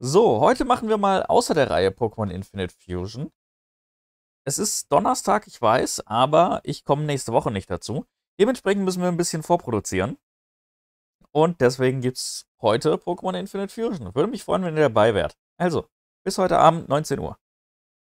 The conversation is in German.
So, heute machen wir mal außer der Reihe Pokémon Infinite Fusion. Es ist Donnerstag, ich weiß, aber ich komme nächste Woche nicht dazu. Dementsprechend müssen wir ein bisschen vorproduzieren. Und deswegen gibt es heute Pokémon Infinite Fusion. Würde mich freuen, wenn ihr dabei wärt. Also, bis heute Abend, 19 Uhr.